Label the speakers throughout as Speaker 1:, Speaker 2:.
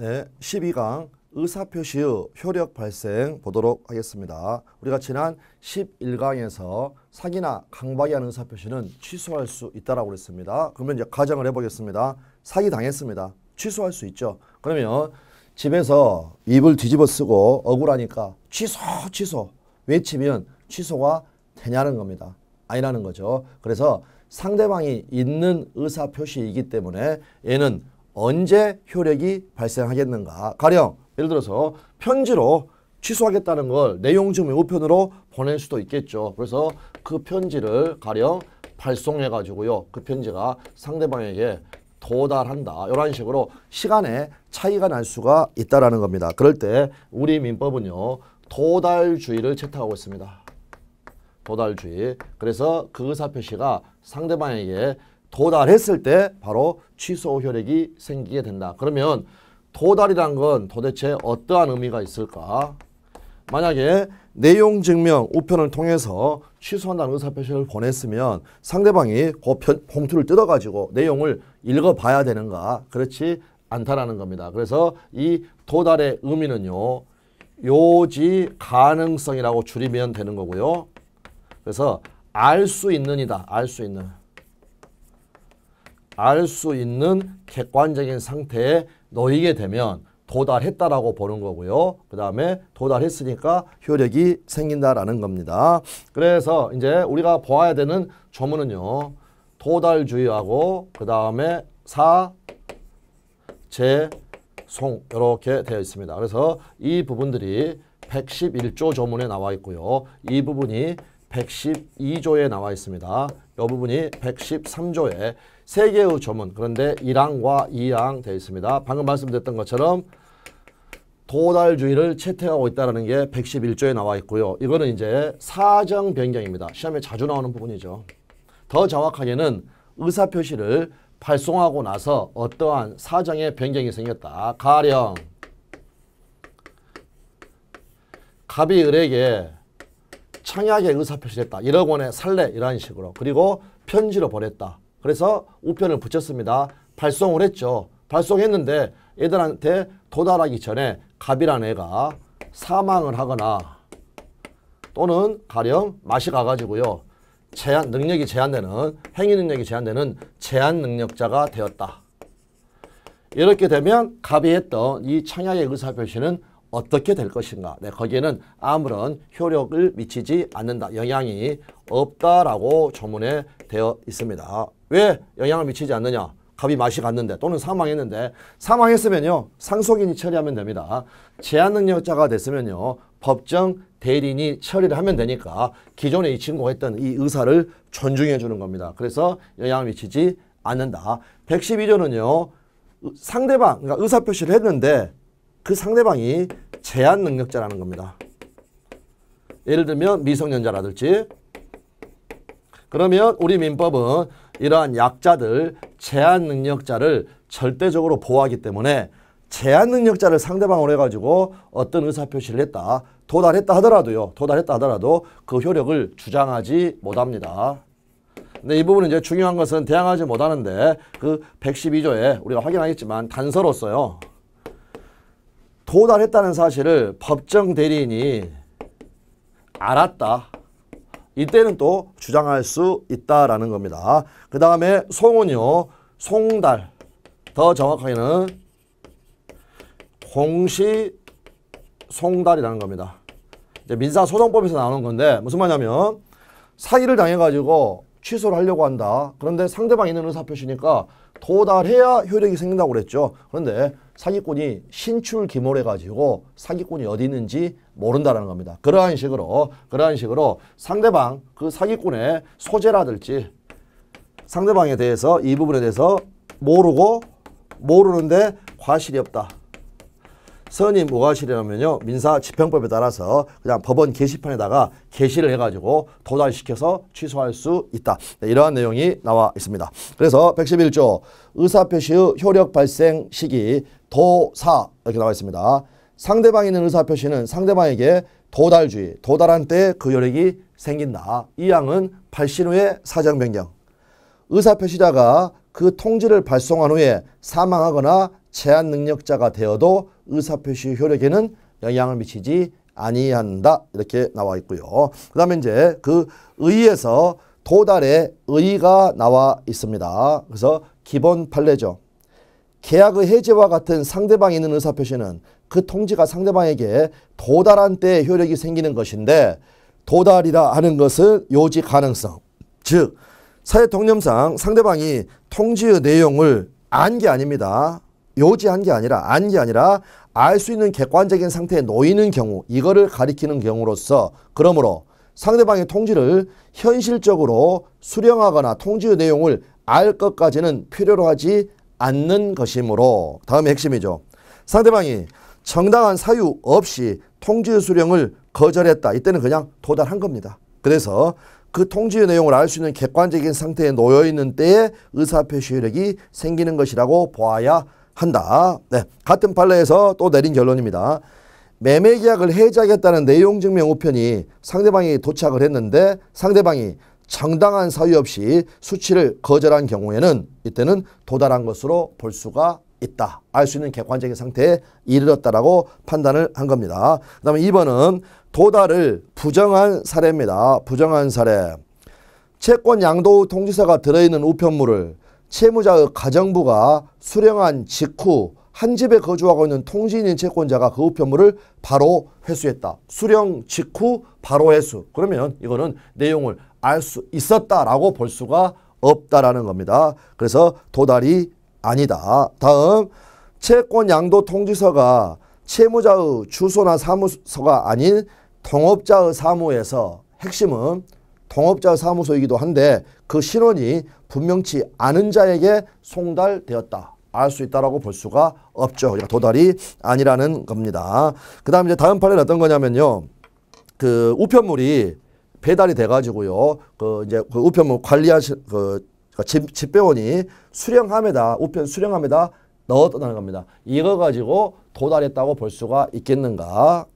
Speaker 1: 네, 12강 의사표시의 효력 발생 보도록 하겠습니다. 우리가 지난 11강에서 사기나 강박이한 의사표시는 취소할 수 있다라고 그랬습니다. 그러면 이제 가정을 해보겠습니다. 사기 당했습니다. 취소할 수 있죠. 그러면 집에서 입을 뒤집어 쓰고 억울하니까 취소 취소 외치면 취소가 되냐는 겁니다. 아니라는 거죠. 그래서 상대방이 있는 의사표시이기 때문에 얘는 언제 효력이 발생하겠는가. 가령 예를 들어서 편지로 취소하겠다는 걸 내용 증명 우편으로 보낼 수도 있겠죠. 그래서 그 편지를 가령 발송해 가지고요. 그 편지가 상대방에게 도달한다. 이런 식으로 시간에 차이가 날 수가 있다라는 겁니다. 그럴 때 우리 민법은요. 도달주의를 채택하고 있습니다. 도달주의. 그래서 그 의사표시가 상대방에게 도달했을 때 바로 취소 혈액이 생기게 된다. 그러면 도달이란 건 도대체 어떠한 의미가 있을까? 만약에 내용 증명 우편을 통해서 취소한다는 의사표시를 보냈으면 상대방이 그 봉투를 뜯어가지고 내용을 읽어봐야 되는가? 그렇지 않다라는 겁니다. 그래서 이 도달의 의미는요. 요지 가능성이라고 줄이면 되는 거고요. 그래서 알 수 있는이다. 알 수 있는. 알수 있는 객관적인 상태에 놓이게 되면 도달했다라고 보는 거고요. 그 다음에 도달했으니까 효력이 생긴다라는 겁니다. 그래서 이제 우리가 보아야 되는 조문은요. 도달주의하고 그 다음에 사, 재, 송 이렇게 되어 있습니다. 그래서 이 부분들이 111조 조문에 나와 있고요. 이 부분이 112조에 나와 있습니다. 이 부분이 113조에 세 개의 조문 그런데 1항과 2항 되어 있습니다. 방금 말씀드렸던 것처럼 도달주의를 채택하고 있다는 게 111조에 나와 있고요. 이거는 이제 사정 변경입니다. 시험에 자주 나오는 부분이죠. 더 정확하게는 의사표시를 발송하고 나서 어떠한 사정의 변경이 생겼다. 가령 갑이 을에게 청약에 의사표시했다. 1억 원에 살래 이런 식으로 그리고 편지로 보냈다. 그래서 우편을 붙였습니다. 발송을 했죠. 발송했는데 애들한테 도달하기 전에 갑이란 애가 사망을 하거나 또는 가령 맛이 가가지고요. 제한 능력이 제한되는 행위 능력이 제한되는 제한 능력자가 되었다. 이렇게 되면 가비했던 이 청약의 의사표시는 어떻게 될 것인가. 네, 거기에는 아무런 효력을 미치지 않는다. 영향이 없다라고 조문에 되어 있습니다. 왜 영향을 미치지 않느냐? 갑이 맛이 갔는데 또는 사망했는데 사망했으면요. 상속인이 처리하면 됩니다. 제한능력자가 됐으면요. 법정 대리인이 처리를 하면 되니까 기존에 이 친구가 했던 이 의사를 존중해 주는 겁니다. 그래서 영향을 미치지 않는다. 112조는요. 상대방, 그러니까 의사표시를 했는데 그 상대방이 제한 능력자라는 겁니다. 예를 들면 미성년자라든지 그러면 우리 민법은 이러한 약자들, 제한 능력자를 절대적으로 보호하기 때문에 제한 능력자를 상대방으로 해가지고 어떤 의사표시를 했다, 도달했다 하더라도요, 도달했다 하더라도 그 효력을 주장하지 못합니다. 근데 이 부분은 이제 중요한 것은 대항하지 못하는데 그 112조에 우리가 확인하겠지만 단서로서요. 도달했다는 사실을 법정 대리인이 알았다. 이때는 또 주장할 수 있다라는 겁니다. 그 다음에 송은요. 송달. 더 정확하게는 공시 송달이라는 겁니다. 이제 민사소송법에서 나오는 건데 무슨 말이냐면 사기를 당해가지고 취소를 하려고 한다. 그런데 상대방 있는 의사표시니까 도달해야 효력이 생긴다고 그랬죠. 그런데 사기꾼이 신출귀몰해가지고 사기꾼이 어디 있는지 모른다라는 겁니다. 그러한 식으로 그러한 식으로 상대방 그 사기꾼의 소재라든지 상대방에 대해서 이 부분에 대해서 모르고 모르는데 과실이 없다. 선임 무과실이라면요 민사 집행법에 따라서 그냥 법원 게시판에다가 게시를 해가지고 도달시켜서 취소할 수 있다. 네, 이러한 내용이 나와 있습니다. 그래서 111조 의사표시의 효력 발생 시기 도사 이렇게 나와 있습니다. 상대방이 있는 의사 표시는 상대방에게 도달주의, 도달한 때그 혈액이 생긴다. 이 양은 발신 후에 사정 변경. 의사 표시자가 그 통지를 발송한 후에 사망하거나 제한 능력자가 되어도 의사 표시 효력에는 영향을 미치지 아니한다. 이렇게 나와 있고요. 그다음에 이제 그 의에서 도달의 의가 나와 있습니다. 그래서 기본 판례죠. 계약의 해제와 같은 상대방이 있는 의사표시는 그 통지가 상대방에게 도달한 때 효력이 생기는 것인데 도달이라 하는 것은 요지 가능성 즉 사회통념상 상대방이 통지의 내용을 안 게 아닙니다. 요지한 게 아니라 안 게 아니라 알 수 있는 객관적인 상태에 놓이는 경우 이거를 가리키는 경우로서 그러므로 상대방의 통지를 현실적으로 수령하거나 통지의 내용을 알 것까지는 필요로 하지 않는 것이므로 다음 핵심이죠. 상대방이 정당한 사유 없이 통지 수령을 거절했다. 이때는 그냥 도달한 겁니다. 그래서 그 통지의 내용을 알 수 있는 객관적인 상태에 놓여 있는 때에 의사표시 효력이 생기는 것이라고 보아야 한다. 네, 같은 판례에서 또 내린 결론입니다. 매매 계약을 해지하겠다는 내용 증명 우편이 상대방이 도착을 했는데 상대방이 정당한 사유 없이 수치를 거절한 경우에는 이때는 도달한 것으로 볼 수가 있다. 알 수 있는 객관적인 상태에 이르렀다라고 판단을 한 겁니다. 그 다음에 2번은 도달을 부정한 사례입니다. 부정한 사례. 채권 양도 통지서가 들어있는 우편물을 채무자의 가정부가 수령한 직후 한 집에 거주하고 있는 통지인인 채권자가 그 우편물을 바로 회수했다. 수령 직후 바로 회수. 그러면 이거는 내용을 알수 있었다라고 볼 수가 없다라는 겁니다. 그래서 도달이 아니다. 다음 채권 양도 통지서가 채무자의 주소나 사무소가 아닌 동업자의 사무에서 핵심은 동업자 사무소이기도 한데 그 신원이 분명치 않은 자에게 송달되었다. 알 수 있다라고 볼 수가 없죠. 그러니까 도달이 아니라는 겁니다. 그 다음 이제 다음 판례는 어떤 거냐면요. 그 우편물이 배달이 돼가지고요. 그 이제 그 우편물 뭐 관리하신 그 그러니까 집, 집배원이 수령함에다 우편 수령함에다 넣어 떠나는 겁니다. 이거 가지고 도달했다고 볼 수가 있겠는가?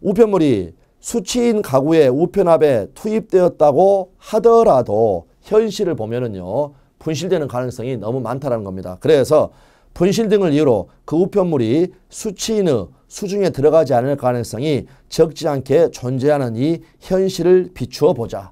Speaker 1: 우편물이 수취인 가구의 우편함에 투입되었다고 하더라도 현실을 보면은요 분실되는 가능성이 너무 많다라는 겁니다. 그래서 분실 등을 이유로 그 우편물이 수취인의 수중에 들어가지 않을 가능성이 적지 않게 존재하는 이 현실을 비추어 보자.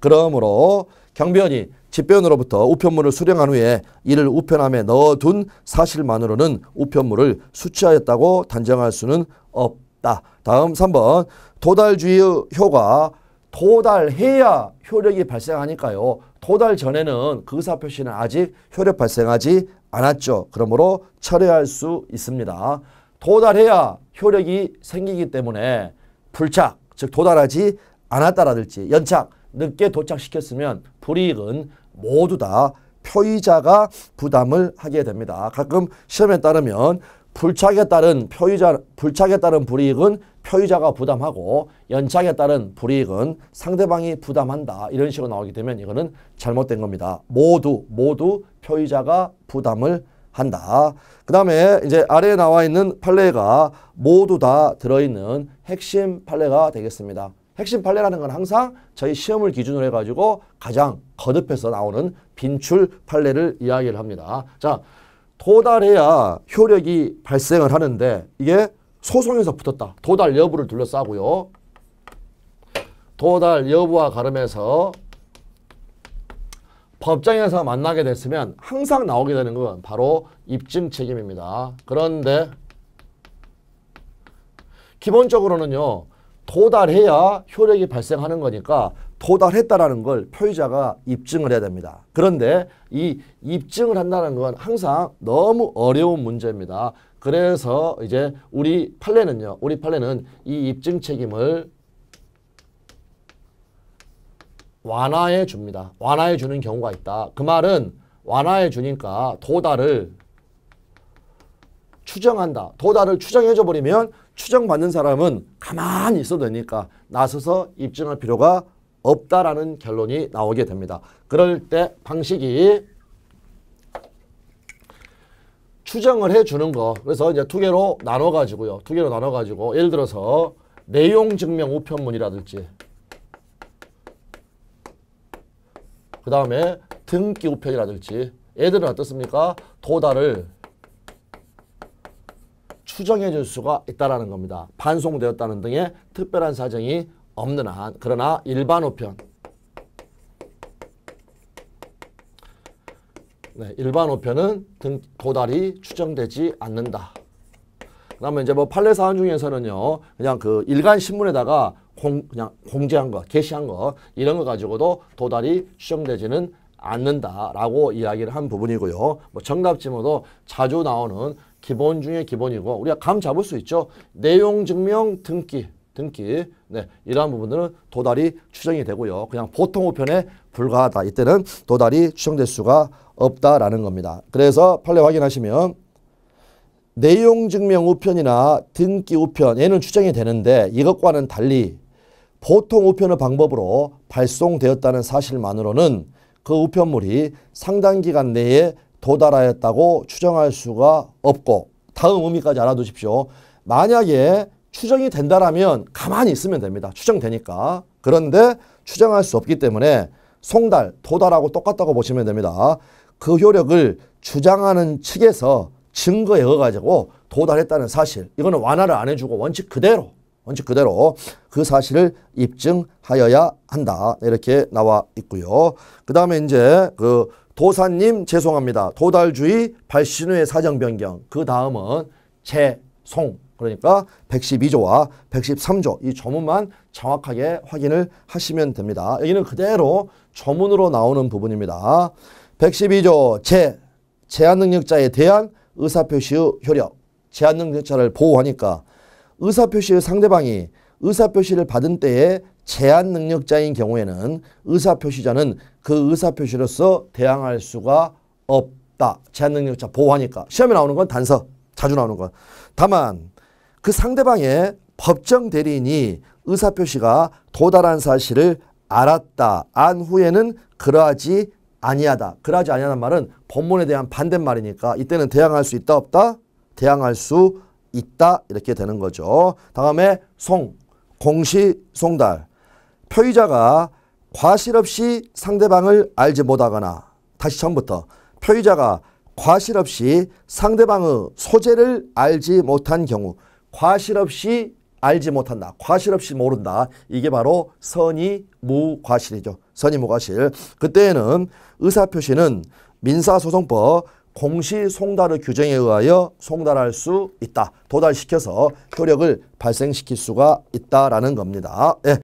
Speaker 1: 그러므로 경비원이 집변으로부터 우편물을 수령한 후에 이를 우편함에 넣어둔 사실만으로는 우편물을 수취하였다고 단정할 수는 없다. 다음 3번 도달주의 효과 도달해야 효력이 발생하니까요. 도달 전에는 그 의사표시는 아직 효력 발생하지 않았죠. 그러므로 철회할 수 있습니다. 도달해야 효력이 생기기 때문에 불착, 즉 도달하지 않았다라든지 연착, 늦게 도착시켰으면 불이익은 모두 다 표의자가 부담을 하게 됩니다. 가끔 시험에 따르면 불착에 따른 표의자 불착에 따른 불이익은 표의자가 부담하고 연착에 따른 불이익은 상대방이 부담한다 이런 식으로 나오게 되면 이거는 잘못된 겁니다. 모두 모두 표의자가 부담을 한다. 그 다음에 이제 아래에 나와 있는 판례가 모두 다 들어있는 핵심 판례가 되겠습니다. 핵심 판례라는 건 항상 저희 시험을 기준으로 해가지고 가장 거듭해서 나오는 빈출 판례를 이야기를 합니다. 자, 도달해야 효력이 발생을 하는데 이게 소송에서 붙었다. 도달 여부를 둘러싸고요. 도달 여부와 가름해서 법정에서 만나게 됐으면 항상 나오게 되는 건 바로 입증 책임입니다. 그런데 기본적으로는요. 도달해야 효력이 발생하는 거니까 도달했다라는 걸 표의자가 입증을 해야 됩니다. 그런데 이 입증을 한다는 건 항상 너무 어려운 문제입니다. 그래서 이제 우리 판례는요. 우리 판례는 이 입증 책임을 완화해 줍니다. 완화해 주는 경우가 있다. 그 말은 완화해 주니까 도달을 추정한다. 도달을 추정해 줘 버리면 추정받는 사람은 가만히 있어도 되니까 나서서 입증할 필요가 없다라는 결론이 나오게 됩니다. 그럴 때 방식이 추정을 해주는 거 그래서 이제 두 개로 나눠 가지고요 두 개로 나눠 가지고 예를 들어서 내용 증명 우편문이라든지 그 다음에 등기우편이라든지 애들은 어떻습니까? 도달을 추정해 줄 수가 있다는 겁니다. 반송되었다는 등의 특별한 사정이 없는 한 그러나 일반 우편 네, 일반 우편은 등, 도달이 추정되지 않는다. 그다음에 이제 뭐 판례 사안 중에서는요, 그냥 그 일간 신문에다가 공, 그냥 공제한 거, 게시한 거 이런 거 가지고도 도달이 추정되지는 않는다라고 이야기를 한 부분이고요. 뭐 정답지문도 자주 나오는 기본 중에 기본이고 우리가 감 잡을 수 있죠. 내용 증명 등기 등기 네, 이러한 부분들은 도달이 추정이 되고요. 그냥 보통 우편에 불과하다. 이때는 도달이 추정될 수가 없다라는 겁니다. 그래서 판례 확인하시면 내용 증명 우편이나 등기 우편 얘는 추정이 되는데 이것과는 달리 보통 우편의 방법으로 발송되었다는 사실만으로는 그 우편물이 상당 기간 내에 도달하였다고 추정할 수가 없고 다음 의미까지 알아두십시오. 만약에 추정이 된다라면 가만히 있으면 됩니다. 추정되니까. 그런데 추정할 수 없기 때문에 송달, 도달하고 똑같다고 보시면 됩니다. 그 효력을 주장하는 측에서 증거에 의해가지고 도달했다는 사실 이거는 완화를 안 해주고 원칙 그대로 원칙 그대로 그 사실을 입증하여야 한다. 이렇게 나와 있고요. 그 다음에 이제 그 도사님 죄송합니다. 도달주의 발신후의 사정 변경. 그 다음은 재송. 그러니까 112조와 113조 이 조문만 정확하게 확인을 하시면 됩니다. 여기는 그대로 조문으로 나오는 부분입니다. 112조 제 제한능력자에 대한 의사표시의 효력 제한능력자를 보호하니까 의사표시의 상대방이 의사표시를 받은 때에 제한 능력자인 경우에는 의사표시자는 그 의사표시로서 대항할 수가 없다. 제한 능력자 보호하니까. 시험에 나오는 건 단서, 자주 나오는 건. 다만 그 상대방의 법정 대리인이 의사표시가 도달한 사실을 알았다. 안 후에는 그러하지 아니하다. 그러하지 아니하단 말은 법문에 대한 반대말이니까 이때는 대항할 수 있다 없다? 대항할 수 있다 이렇게 되는 거죠. 다음에 송, 공시, 송달. 표의자가 과실 없이 상대방을 알지 못하거나 다시 처음부터 표의자가 과실 없이 상대방의 소재를 알지 못한 경우 과실 없이 알지 못한다. 과실 없이 모른다. 이게 바로 선의 무과실이죠. 선의 무과실. 그때에는 의사표시는 민사소송법 공시송달의 규정에 의하여 송달할 수 있다. 도달시켜서 효력을 발생시킬 수가 있다라는 겁니다. 예.